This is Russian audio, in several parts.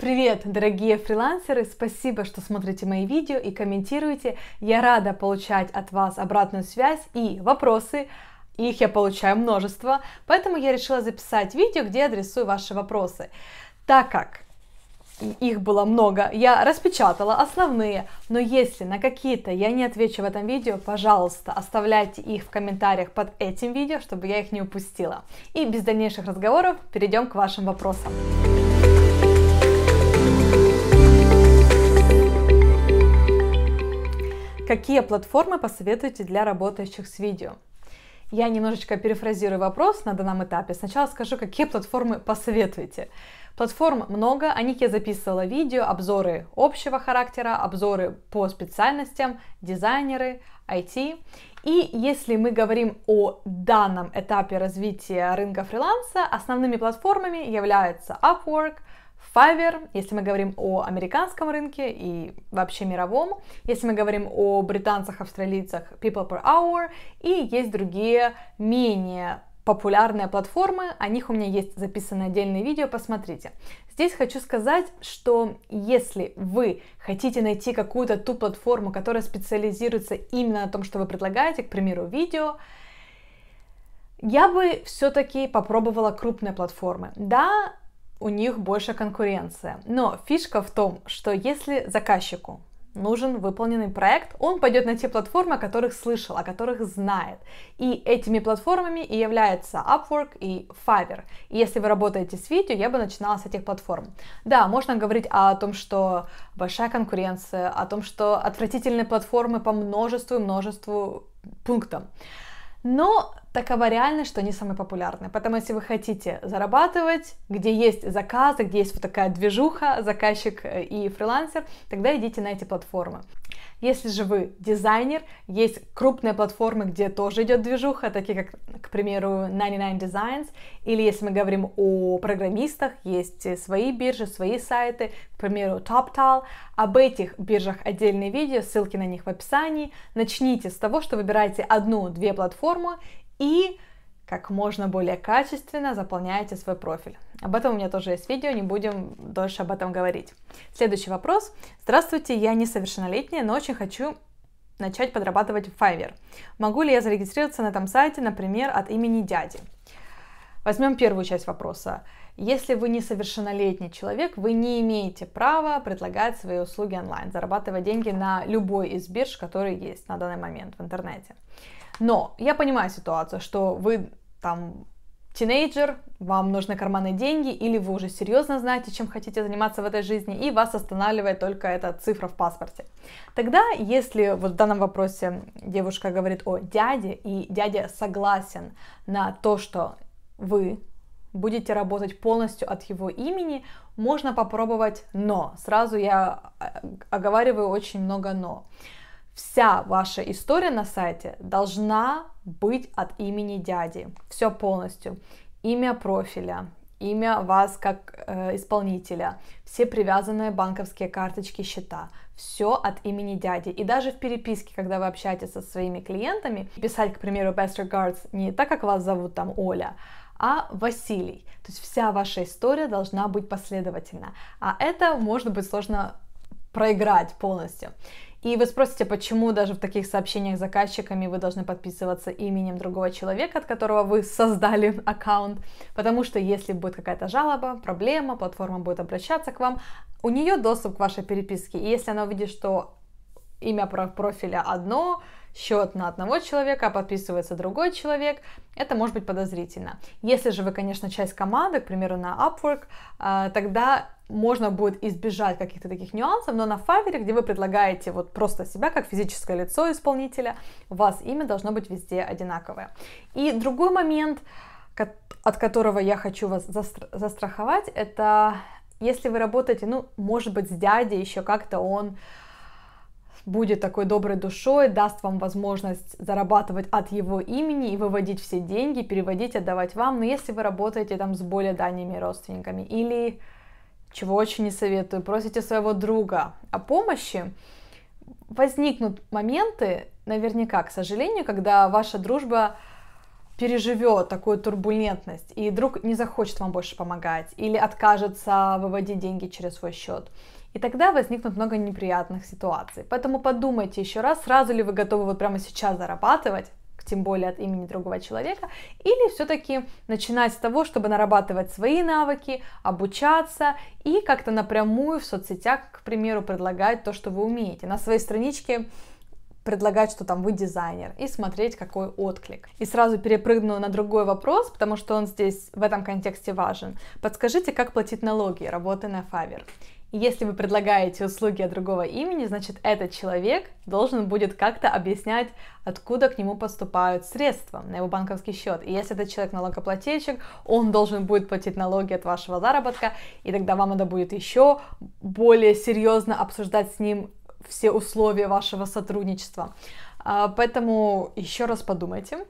Привет, дорогие фрилансеры! Спасибо, что смотрите мои видео и комментируете. Я рада получать от вас обратную связь и вопросы. Их я получаю множество, поэтому я решила записать видео, где адресую ваши вопросы. Так как их было много, я распечатала основные, но если на какие-то я не отвечу в этом видео, пожалуйста, оставляйте их в комментариях под этим видео, чтобы я их не упустила. И без дальнейших разговоров перейдем к вашим вопросам. Какие платформы посоветуете для работающих с видео? Я немножечко перефразирую вопрос на данном этапе. Сначала скажу, какие платформы посоветуете. Платформ много, о них я записывала видео, обзоры общего характера, обзоры по специальностям, дизайнеры, IT. И если мы говорим о данном этапе развития рынка фриланса, основными платформами являются Upwork, Fiverr, если мы говорим о американском рынке и вообще мировом, если мы говорим о британцах, австралийцах, People Per Hour, и есть другие менее популярные платформы, о них у меня есть записано отдельное видео, посмотрите. Здесь хочу сказать, что если вы хотите найти какую-то ту платформу, которая специализируется именно на том, что вы предлагаете, к примеру, видео, я бы все-таки попробовала крупные платформы. Да, у них больше конкуренция. Но фишка в том, что если заказчику нужен выполненный проект, он пойдет на те платформы, о которых слышал, о которых знает. И этими платформами и являются Upwork и Fiverr. И если вы работаете с видео, я бы начинала с этих платформ. Да, можно говорить о том, что большая конкуренция, о том, что отвратительные платформы по множеству и множеству пунктам. Но такова реальность, что они самые популярные. Поэтому, если вы хотите зарабатывать, где есть заказы, где есть вот такая движуха, заказчик э, и фрилансер, тогда идите на эти платформы. Если же вы дизайнер, есть крупные платформы, где тоже идет движуха, такие как, к примеру, 99 Designs, или если мы говорим о программистах, есть свои биржи, свои сайты, к примеру, TopTal. Об этих биржах отдельные видео, ссылки на них в описании. Начните с того, что выбираете одну-две платформы и как можно более качественно заполняете свой профиль. Об этом у меня тоже есть видео, не будем дольше об этом говорить. Следующий вопрос. Здравствуйте, я несовершеннолетняя, но очень хочу начать подрабатывать в Fiverr. Могу ли я зарегистрироваться на этом сайте, например, от имени дяди? Возьмем первую часть вопроса. Если вы несовершеннолетний человек, вы не имеете права предлагать свои услуги онлайн, зарабатывать деньги на любой из бирж, которые есть на данный момент в интернете. Но я понимаю ситуацию, что вы там тинейджер, вам нужны карманные деньги, или вы уже серьезно знаете, чем хотите заниматься в этой жизни, и вас останавливает только эта цифра в паспорте. Тогда, если вот в данном вопросе девушка говорит о дяде, и дядя согласен на то, что вы будете работать полностью от его имени, можно попробовать но. Сразу я э, оговариваю очень много но. Вся ваша история на сайте должна быть от имени дяди. Все полностью. Имя профиля, имя вас как э, исполнителя, все привязанные банковские карточки, счета, все от имени дяди. И даже в переписке, когда вы общаетесь со своими клиентами, писать, к примеру, best regards не так, как вас зовут там Оля, а Василий. То есть вся ваша история должна быть последовательна. А это может быть сложно проиграть полностью. И вы спросите, почему даже в таких сообщениях с заказчиками вы должны подписываться именем другого человека, от которого вы создали аккаунт, потому что если будет какая-то жалоба, проблема, платформа будет обращаться к вам, у нее доступ к вашей переписке, и если она увидит, что имя профиля одно, счет на одного человека, а подписывается другой человек, это может быть подозрительно. Если же вы, конечно, часть команды, к примеру, на Upwork, э, тогда можно будет избежать каких-то таких нюансов, но на Fiverr где вы предлагаете вот просто себя как физическое лицо исполнителя, у вас имя должно быть везде одинаковое. И другой момент, от которого я хочу вас застраховать, это если вы работаете, ну, может быть, с дядей еще как-то он будет такой доброй душой, даст вам возможность зарабатывать от его имени и выводить все деньги, переводить, отдавать вам, но если вы работаете там с более дальними родственниками или, чего очень не советую, просите своего друга о помощи, возникнут моменты, наверняка, к сожалению, когда ваша дружба переживет такую турбулентность, и друг не захочет вам больше помогать, или откажется выводить деньги через свой счет. И тогда возникнут много неприятных ситуаций. Поэтому подумайте еще раз, сразу ли вы готовы вот прямо сейчас зарабатывать, тем более от имени другого человека, или все-таки начинать с того, чтобы нарабатывать свои навыки, обучаться и как-то напрямую в соцсетях, к примеру, предлагать то, что вы умеете. На своей страничке предлагать, что там вы дизайнер, и смотреть, какой отклик. И сразу перепрыгну на другой вопрос, потому что он здесь в этом контексте важен. Подскажите, как платить налоги, работая на Fiverr? Если вы предлагаете услуги от другого имени, значит этот человек должен будет как-то объяснять, откуда к нему поступают средства на его банковский счет. И если этот человек налогоплательщик, он должен будет платить налоги от вашего заработка, и тогда вам надо будет еще более серьезно обсуждать с ним все условия вашего сотрудничества. А, поэтому еще раз подумайте.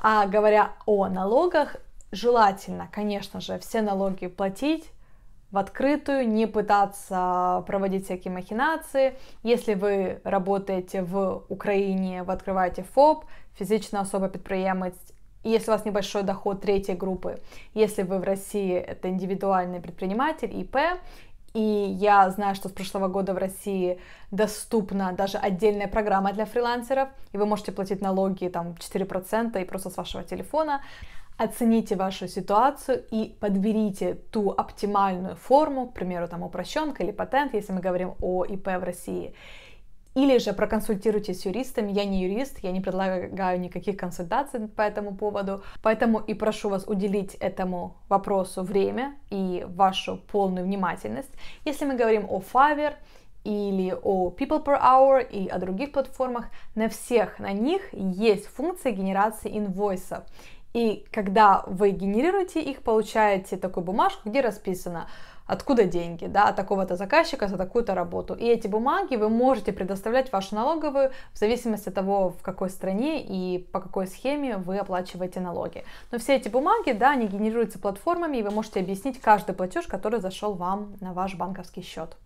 А говоря о налогах, желательно, конечно же, все налоги платить в открытую, не пытаться проводить всякие махинации. Если вы работаете в Украине, вы открываете ФОП, физическая особа підприємець, если у вас небольшой доход третьей группы, если вы в России, это индивидуальный предприниматель, ИП, и я знаю, что с прошлого года в России доступна даже отдельная программа для фрилансеров, и вы можете платить налоги там 4% и просто с вашего телефона. Оцените вашу ситуацию и подберите ту оптимальную форму, к примеру, там упрощенка или патент, если мы говорим о ИП в России. Или же проконсультируйтесь с юристами. Я не юрист, я не предлагаю никаких консультаций по этому поводу. Поэтому и прошу вас уделить этому вопросу время и вашу полную внимательность. Если мы говорим о Fiverr, или о People Per Hour и о других платформах, на всех на них есть функция генерации инвойсов. И когда вы генерируете их, получаете такую бумажку, где расписано, откуда деньги, да, от такого-то заказчика за такую-то работу. И эти бумаги вы можете предоставлять вашу налоговую в зависимости от того, в какой стране и по какой схеме вы оплачиваете налоги. Но все эти бумаги, да, они генерируются платформами, и вы можете объяснить каждый платеж, который зашел вам на ваш банковский счет.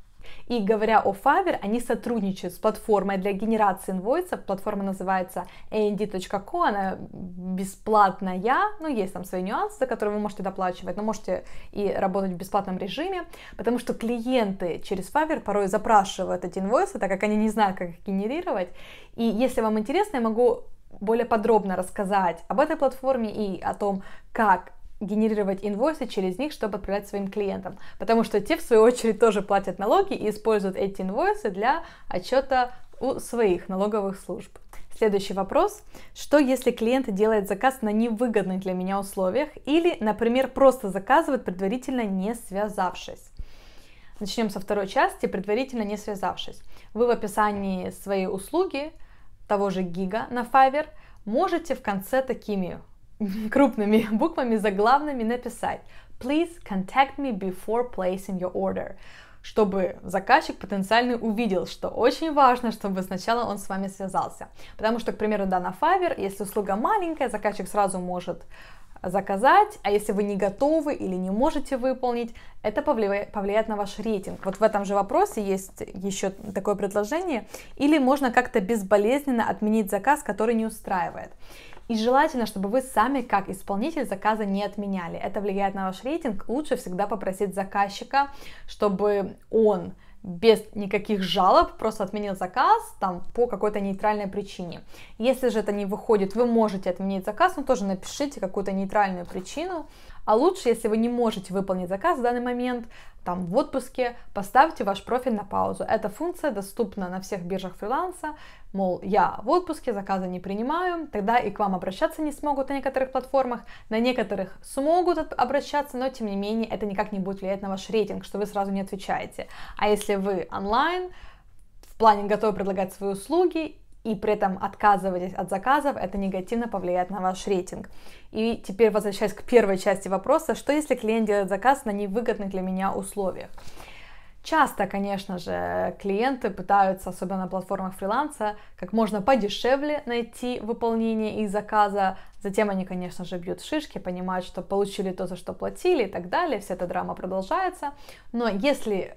И говоря о Fiverr, они сотрудничают с платформой для генерации инвойсов. Платформа называется and.co, она бесплатная, но ну, есть там свои нюансы, за которые вы можете доплачивать, но можете и работать в бесплатном режиме, потому что клиенты через Fiverr порой запрашивают эти инвойсы, так как они не знают, как их генерировать. И если вам интересно, я могу более подробно рассказать об этой платформе и о том, как генерировать инвойсы через них, чтобы отправлять своим клиентам. Потому что те, в свою очередь, тоже платят налоги и используют эти инвойсы для отчета у своих налоговых служб. Следующий вопрос. Что если клиент делает заказ на невыгодных для меня условиях или, например, просто заказывает предварительно не связавшись? Начнем со второй части, предварительно не связавшись. Вы в описании своей услуги, того же гига на Fiverr, можете в конце такими крупными буквами заглавными написать Please contact me before placing your order чтобы заказчик потенциальный увидел, что очень важно, чтобы сначала он с вами связался. Потому что, к примеру, да, на Fiverr, если услуга маленькая, заказчик сразу может заказать, а если вы не готовы или не можете выполнить, это повлияет на ваш рейтинг. Вот в этом же вопросе есть еще такое предложение, или можно как-то безболезненно отменить заказ, который не устраивает. И желательно, чтобы вы сами как исполнитель заказа не отменяли. Это влияет на ваш рейтинг. Лучше всегда попросить заказчика, чтобы он без никаких жалоб, просто отменил заказ там по какой-то нейтральной причине. Если же это не выходит, вы можете отменить заказ, но тоже напишите какую-то нейтральную причину, а лучше, если вы не можете выполнить заказ в данный момент, там в отпуске, поставьте ваш профиль на паузу. Эта функция доступна на всех биржах фриланса, мол, я в отпуске, заказы не принимаю, тогда и к вам обращаться не смогут на некоторых платформах, на некоторых смогут обращаться, но тем не менее это никак не будет влиять на ваш рейтинг, что вы сразу не отвечаете. А если вы онлайн, в плане готовы предлагать свои услуги и при этом отказываетесь от заказов, это негативно повлияет на ваш рейтинг. И теперь возвращаясь к первой части вопроса, что если клиент делает заказ на невыгодных для меня условиях? Часто, конечно же, клиенты пытаются, особенно на платформах фриланса, как можно подешевле найти выполнение их заказа. Затем они, конечно же, бьют шишки, понимают, что получили то, за что платили и так далее. Вся эта драма продолжается. Но если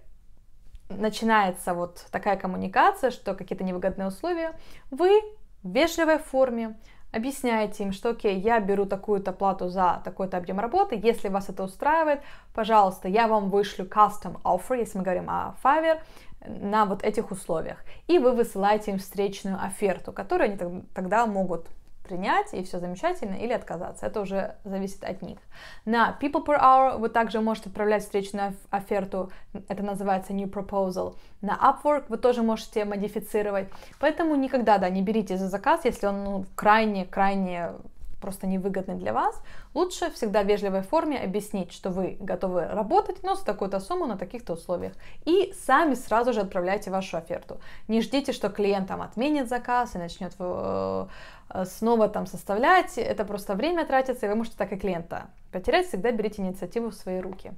начинается вот такая коммуникация, что какие-то невыгодные условия, вы в вежливой форме объясняете им, что окей, я беру такую-то плату за такой-то объем работы, если вас это устраивает, пожалуйста, я вам вышлю custom offer, если мы говорим о Fiverr, на вот этих условиях. И вы высылаете им встречную оферту, которую они тогда могут принять, и все замечательно, или отказаться. Это уже зависит от них. На People Per Hour вы также можете отправлять встречную оферту, это называется New Proposal. На Upwork вы тоже можете модифицировать. Поэтому никогда, да, не берите за заказ, если он ну, крайне-крайне просто невыгодны для вас, лучше всегда в вежливой форме объяснить, что вы готовы работать, но с такой-то сумму на таких-то условиях. И сами сразу же отправляйте вашу оферту. Не ждите, что клиент там отменит заказ и начнет э, э, снова там составлять. Это просто время тратится, и вы можете так и клиента потерять. Всегда берите инициативу в свои руки.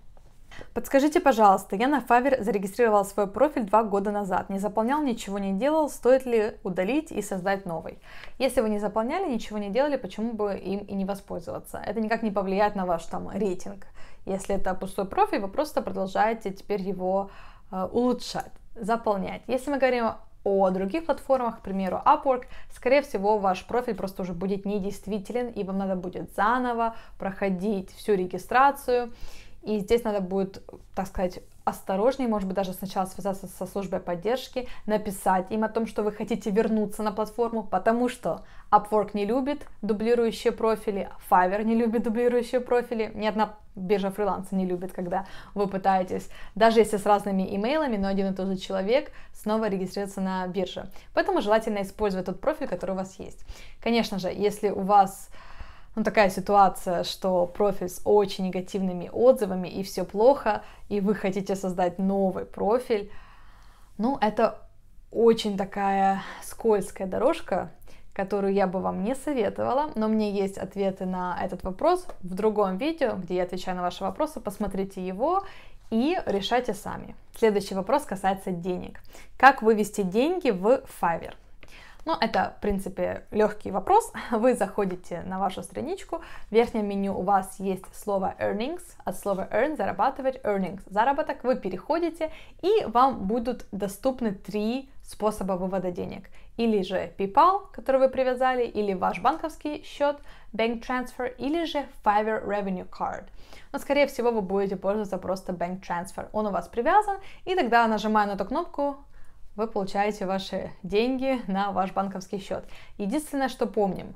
Подскажите, пожалуйста, я на Fiverr зарегистрировал свой профиль два года назад, не заполнял, ничего не делал, стоит ли удалить и создать новый? Если вы не заполняли, ничего не делали, почему бы им и не воспользоваться? Это никак не повлияет на ваш там рейтинг. Если это пустой профиль, вы просто продолжаете теперь его э, улучшать, заполнять. Если мы говорим о других платформах, к примеру, Upwork, скорее всего, ваш профиль просто уже будет недействителен, и вам надо будет заново проходить всю регистрацию. И здесь надо будет, так сказать, осторожнее, может быть, даже сначала связаться со службой поддержки, написать им о том, что вы хотите вернуться на платформу, потому что Upwork не любит дублирующие профили, Fiverr не любит дублирующие профили, ни одна биржа фриланса не любит, когда вы пытаетесь, даже если с разными имейлами, но один и тот же человек снова регистрируется на бирже. Поэтому желательно использовать тот профиль, который у вас есть. Конечно же, если у вас ну, такая ситуация, что профиль с очень негативными отзывами и все плохо, и вы хотите создать новый профиль, ну, это очень такая скользкая дорожка, которую я бы вам не советовала, но мне есть ответы на этот вопрос в другом видео, где я отвечаю на ваши вопросы, посмотрите его и решайте сами. Следующий вопрос касается денег. Как вывести деньги в Fiverr? Но ну, это, в принципе, легкий вопрос. Вы заходите на вашу страничку, в верхнем меню у вас есть слово earnings, от слова earn зарабатывать, earnings заработок, вы переходите, и вам будут доступны три способа вывода денег. Или же PayPal, который вы привязали, или ваш банковский счет, Bank Transfer, или же Fiverr Revenue Card. Но, скорее всего, вы будете пользоваться просто Bank Transfer. Он у вас привязан, и тогда, нажимая на эту кнопку, вы получаете ваши деньги на ваш банковский счет. Единственное, что помним,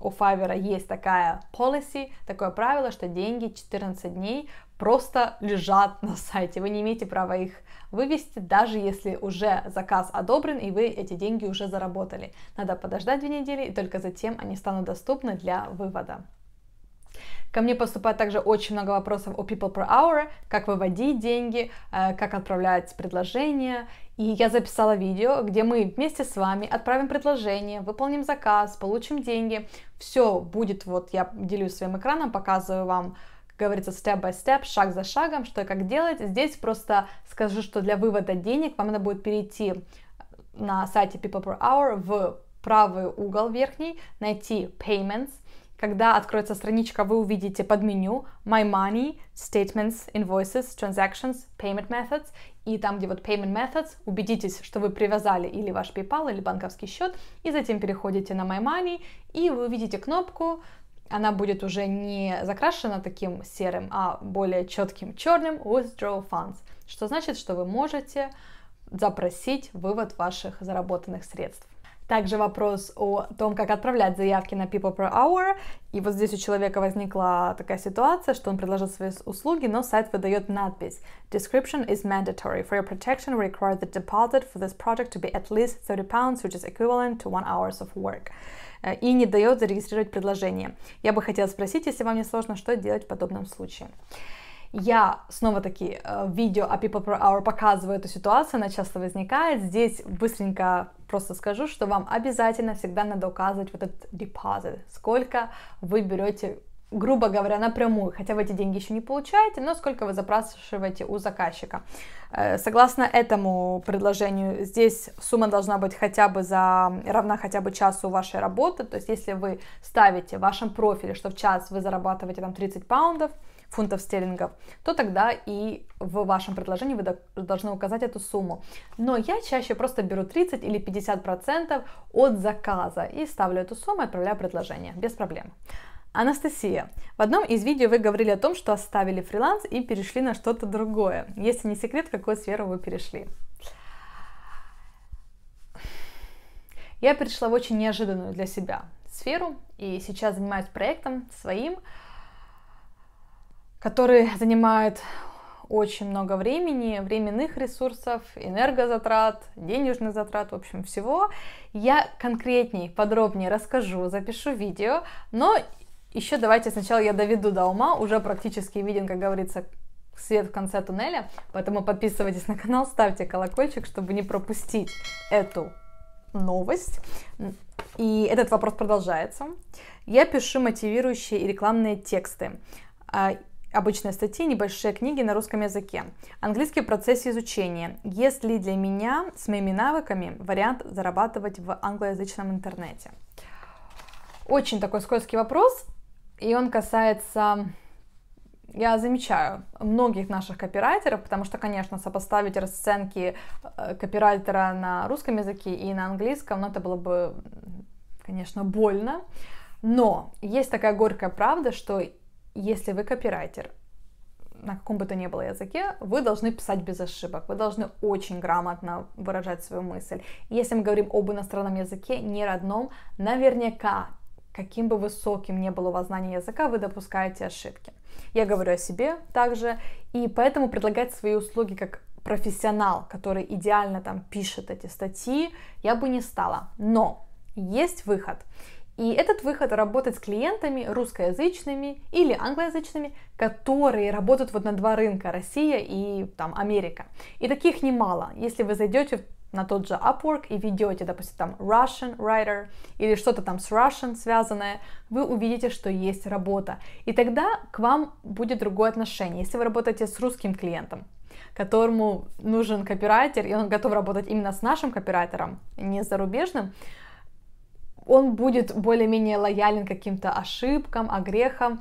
у Fiverr есть такая policy, такое правило, что деньги 14 дней просто лежат на сайте. Вы не имеете права их вывести, даже если уже заказ одобрен и вы эти деньги уже заработали. Надо подождать две недели, и только затем они станут доступны для вывода. Ко мне поступает также очень много вопросов о people per hour, как выводить деньги, э, как отправлять предложения и я записала видео, где мы вместе с вами отправим предложение, выполним заказ, получим деньги. Все будет, вот я делюсь своим экраном, показываю вам, как говорится, step by step, шаг за шагом, что и как делать. Здесь просто скажу, что для вывода денег вам надо будет перейти на сайте People Per Hour в правый угол верхний, найти Payments, когда откроется страничка, вы увидите под меню My Money, Statements, Invoices, Transactions, Payment Methods. И там, где вот Payment Methods, убедитесь, что вы привязали или ваш PayPal, или банковский счет. И затем переходите на My Money, и вы увидите кнопку она будет уже не закрашена таким серым, а более четким черным withdraw funds, что значит, что вы можете запросить вывод ваших заработанных средств. Также вопрос о том, как отправлять заявки на People Per Hour. И вот здесь у человека возникла такая ситуация, что он предложил свои услуги, но сайт выдает надпись Description is mandatory. For your protection, we require the deposit for this project to be at least 30 pounds, which is equivalent to one hours of work. Э, и не дает зарегистрировать предложение. Я бы хотела спросить, если вам не сложно, что делать в подобном случае. Я снова-таки э, видео о People Per Hour показываю эту ситуацию, она часто возникает. Здесь быстренько просто скажу, что вам обязательно всегда надо указывать вот этот депозит, сколько вы берете грубо говоря, напрямую, хотя вы эти деньги еще не получаете, но сколько вы запрашиваете у заказчика. Э, согласно этому предложению, здесь сумма должна быть хотя бы за, равна хотя бы часу вашей работы, то есть если вы ставите в вашем профиле, что в час вы зарабатываете там 30 паундов, фунтов стерлингов, то тогда и в вашем предложении вы должны указать эту сумму. Но я чаще просто беру 30 или 50% от заказа и ставлю эту сумму и отправляю предложение, без проблем. Анастасия, в одном из видео вы говорили о том, что оставили фриланс и перешли на что-то другое. Если не секрет, в какую сферу вы перешли? Я перешла в очень неожиданную для себя сферу и сейчас занимаюсь проектом своим, который занимает очень много времени, временных ресурсов, энергозатрат, денежных затрат, в общем, всего. Я конкретней, подробнее расскажу, запишу видео, но еще давайте сначала я доведу до ума, уже практически виден, как говорится, свет в конце туннеля, поэтому подписывайтесь на канал, ставьте колокольчик, чтобы не пропустить эту новость. И этот вопрос продолжается. Я пишу мотивирующие и рекламные тексты. А, Обычные статьи, небольшие книги на русском языке. Английский в процессе изучения. Есть ли для меня с моими навыками вариант зарабатывать в англоязычном интернете? Очень такой скользкий вопрос, и он касается я замечаю многих наших копирайтеров, потому что, конечно, сопоставить расценки э, копирайтера на русском языке и на английском, ну, это было бы, конечно, больно. Но есть такая горькая правда, что если вы копирайтер, на каком бы то ни было языке, вы должны писать без ошибок, вы должны очень грамотно выражать свою мысль. Если мы говорим об иностранном языке, не родном, наверняка, каким бы высоким ни было у вас знание языка, вы допускаете ошибки. Я говорю о себе также, и поэтому предлагать свои услуги как профессионал, который идеально там пишет эти статьи, я бы не стала. Но есть выход. И этот выход работать с клиентами русскоязычными или англоязычными, которые работают вот на два рынка, Россия и там Америка. И таких немало. Если вы зайдете на тот же Upwork и ведете, допустим, там Russian Writer или что-то там с Russian связанное, вы увидите, что есть работа. И тогда к вам будет другое отношение, если вы работаете с русским клиентом которому нужен копирайтер, и он готов работать именно с нашим копирайтером, не с зарубежным, он будет более-менее лоялен каким-то ошибкам, огрехам,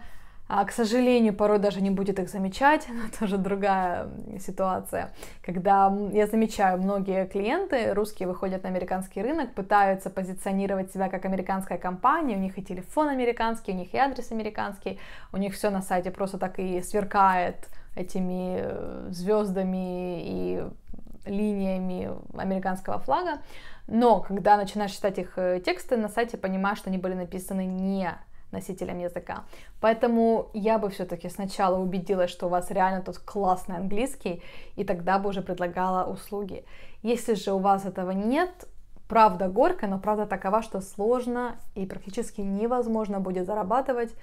а, а, к сожалению, порой даже не будет их замечать, но тоже другая ситуация. Когда я замечаю, многие клиенты русские выходят на американский рынок, пытаются позиционировать себя как американская компания, у них и телефон американский, у них и адрес американский, у них все на сайте просто так и сверкает этими э, звездами и линиями американского флага. Но когда начинаешь читать их э, тексты на сайте, понимаешь, что они были написаны не носителем языка. Поэтому я бы все-таки сначала убедилась, что у вас реально тут классный английский, и тогда бы уже предлагала услуги. Если же у вас этого нет, правда горько, но правда такова, что сложно и практически невозможно будет зарабатывать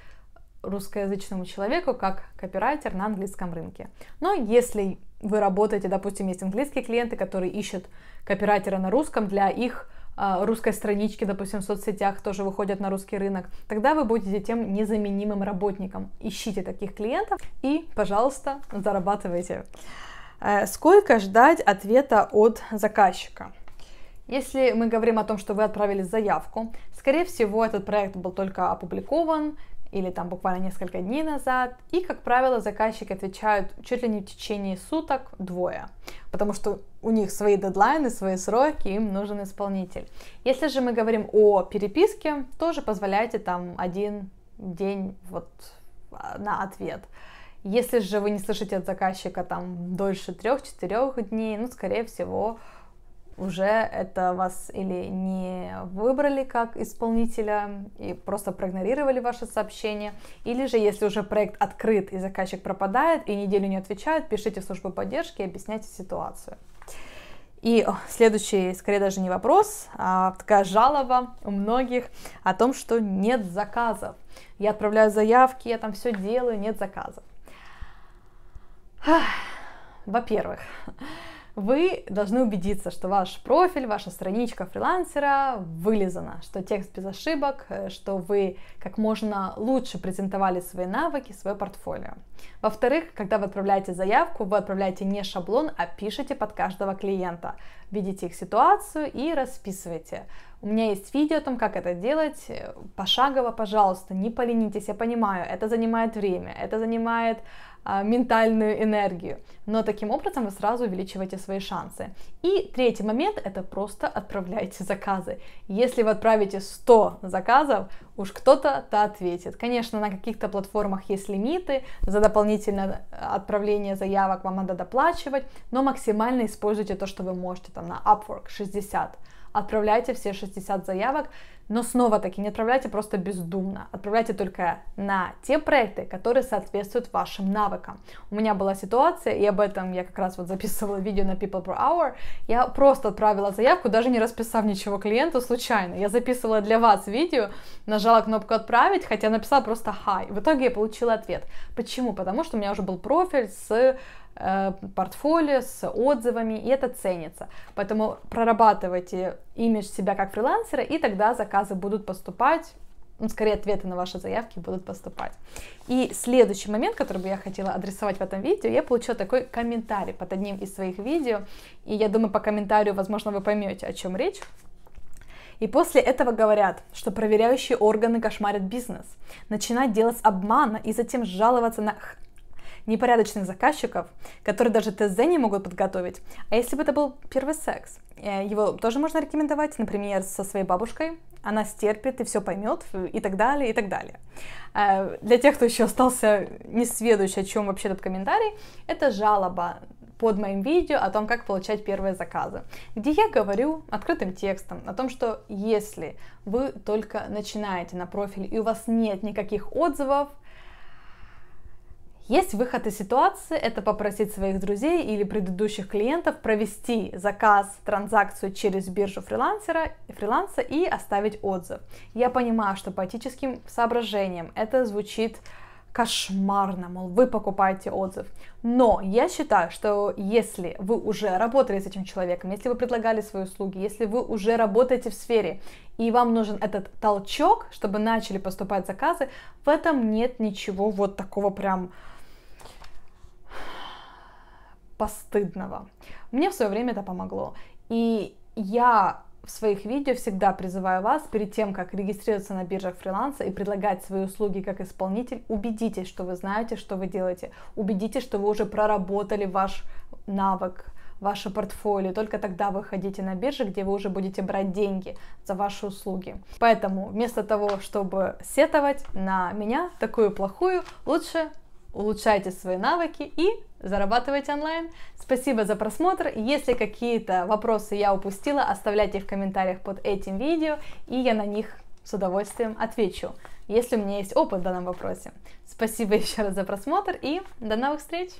русскоязычному человеку как копирайтер на английском рынке. Но если вы работаете, допустим, есть английские клиенты, которые ищут копирайтера на русском для их а, русской странички, допустим, в соцсетях тоже выходят на русский рынок, тогда вы будете тем незаменимым работником. Ищите таких клиентов и, пожалуйста, зарабатывайте. Э, сколько ждать ответа от заказчика? Если мы говорим о том, что вы отправили заявку, скорее всего, этот проект был только опубликован, или там буквально несколько дней назад. И, как правило, заказчики отвечают чуть ли не в течение суток двое, потому что у них свои дедлайны, свои сроки, им нужен исполнитель. Если же мы говорим о переписке, тоже позволяйте там один день вот на ответ. Если же вы не слышите от заказчика там дольше трех-четырех дней, ну, скорее всего, уже это вас или не выбрали как исполнителя и просто проигнорировали ваше сообщение, или же если уже проект открыт и заказчик пропадает и неделю не отвечает, пишите в службу поддержки и объясняйте ситуацию. И следующий, скорее даже не вопрос, а такая жалоба у многих о том, что нет заказов. Я отправляю заявки, я там все делаю, нет заказов. Во-первых, вы должны убедиться, что ваш профиль, ваша страничка фрилансера вылизана, что текст без ошибок, э, что вы как можно лучше презентовали свои навыки, свое портфолио. Во-вторых, когда вы отправляете заявку, вы отправляете не шаблон, а пишите под каждого клиента, видите их ситуацию и расписывайте. У меня есть видео о том, как это делать. Пошагово, пожалуйста, не поленитесь, я понимаю, это занимает время, это занимает а, ментальную энергию. Но таким образом вы сразу увеличиваете свои шансы. И третий момент – это просто отправляйте заказы. Если вы отправите 100 заказов, уж кто-то-то ответит. Конечно, на каких-то платформах есть лимиты, за дополнительное э, отправление заявок вам надо доплачивать, но максимально используйте то, что вы можете, там на Upwork 60 отправляйте все 60 заявок, но снова-таки не отправляйте просто бездумно, отправляйте только на те проекты, которые соответствуют вашим навыкам. У меня была ситуация, и об этом я как раз вот записывала видео на People Per Hour, я просто отправила заявку, даже не расписав ничего клиенту случайно. Я записывала для вас видео, нажала кнопку «Отправить», хотя написала просто «Hi». В итоге я получила ответ. Почему? Потому что у меня уже был профиль с Э, портфолио с отзывами, и это ценится. Поэтому прорабатывайте имидж себя как фрилансера, и тогда заказы будут поступать ну, скорее ответы на ваши заявки будут поступать. И следующий момент, который бы я хотела адресовать в этом видео, я получила такой комментарий под одним из своих видео, и я думаю, по комментарию, возможно, вы поймете, о чем речь. И после этого говорят, что проверяющие органы кошмарят бизнес, начинают делать обмана и затем жаловаться на непорядочных заказчиков, которые даже ТЗ не могут подготовить. А если бы это был первый секс? Э, его тоже можно рекомендовать, например, со своей бабушкой. Она стерпит и все поймет, э, и так далее, и так далее. Э, для тех, кто еще остался не сведущий, о чем вообще этот комментарий, это жалоба под моим видео о том, как получать первые заказы, где я говорю открытым текстом о том, что если вы только начинаете на профиль и у вас нет никаких отзывов, есть выход из ситуации, это попросить своих друзей или предыдущих клиентов провести заказ, транзакцию через биржу фрилансера, фриланса и оставить отзыв. Я понимаю, что по этическим соображениям это звучит кошмарно, мол, вы покупаете отзыв. Но я считаю, что если вы уже работали с этим человеком, если вы предлагали свои услуги, если вы уже работаете в сфере, и вам нужен этот толчок, чтобы начали поступать заказы, в этом нет ничего вот такого прям постыдного. Мне в свое время это помогло. И я в своих видео всегда призываю вас перед тем, как регистрироваться на биржах фриланса и предлагать свои услуги как исполнитель, убедитесь, что вы знаете, что вы делаете, убедитесь, что вы уже проработали ваш навык, ваше портфолио. Только тогда вы ходите на биржи, где вы уже будете брать деньги за ваши услуги. Поэтому вместо того, чтобы сетовать на меня, такую плохую, лучше улучшайте свои навыки и зарабатывать онлайн. Спасибо за просмотр. Если какие-то вопросы я упустила, оставляйте их в комментариях под этим видео, и я на них с удовольствием отвечу, если у меня есть опыт в данном вопросе. Спасибо еще раз за просмотр и до новых встреч!